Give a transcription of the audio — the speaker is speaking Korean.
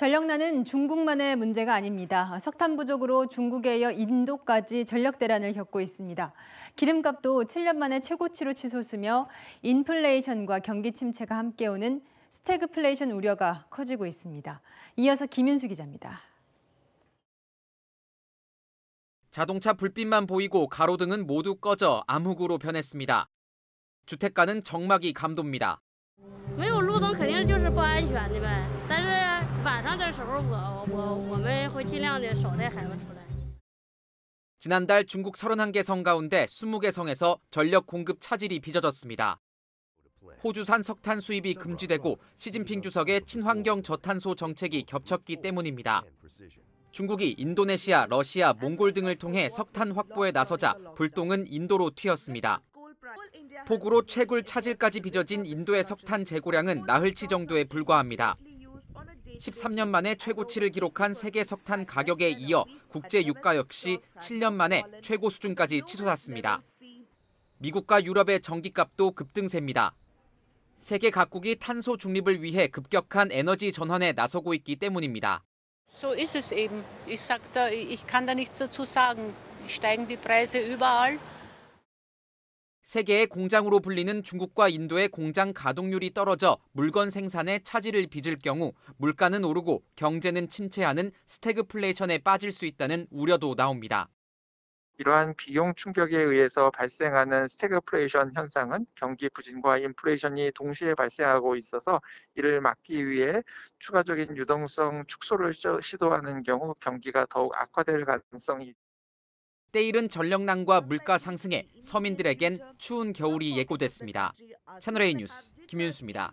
전력난은 중국만의 문제가 아닙니다. 석탄 부족으로 중국에 이어 인도까지 전력 대란을 겪고 있습니다. 기름값도 7년 만에 최고치로 치솟으며 인플레이션과 경기 침체가 함께 오는 스태그플레이션 우려가 커지고 있습니다. 이어서 김윤수 기자입니다. 자동차 불빛만 보이고 가로등은 모두 꺼져 암흑으로 변했습니다. 주택가는 정막이 감돕니다. 晚上的时候我，我我我们会尽量的少带孩子出来。 지난달 중국 31개 성 가운데 20개 성에서 전력 공급 차질이 빚어졌습니다. 호주산 석탄 수입이 금지되고 시진핑 주석의 친환경 저탄소 정책이 겹쳤기 때문입니다. 중국이 인도네시아, 러시아, 몽골 등을 통해 석탄 확보에 나서자 불똥은 인도로 튀었습니다. 폭우로 채굴 차질까지 빚어진 인도의 석탄 재고량은 나흘치 정도에 불과합니다. 13년 만에 최고치를 기록한 세계 석탄 가격에 이어 국제 유가 역시 7년 만에 최고 수준까지 치솟았습니다. 미국과 유럽의 전기값도 급등세입니다. 세계 각국이 탄소 중립을 위해 급격한 에너지 전환에 나서고 있기 때문입니다. So ist es e n Ich sag da, ich kann da nichts dazu sagen. Steigen die Preise überall. 세계의 공장으로 불리는 중국과 인도의 공장 가동률이 떨어져 물건 생산에 차질을 빚을 경우 물가는 오르고 경제는 침체하는 스태그플레이션에 빠질 수 있다는 우려도 나옵니다. 이러한 비용 충격에 의해서 발생하는 스태그플레이션 현상은 경기 부진과 인플레이션이 동시에 발생하고 있어서 이를 막기 위해 추가적인 유동성 축소를 시도하는 경우 경기가 더욱 악화될 가능성이 때이른 전력난과 물가 상승에 서민들에겐 추운 겨울이 예고됐습니다. 채널A 뉴스 김윤수입니다.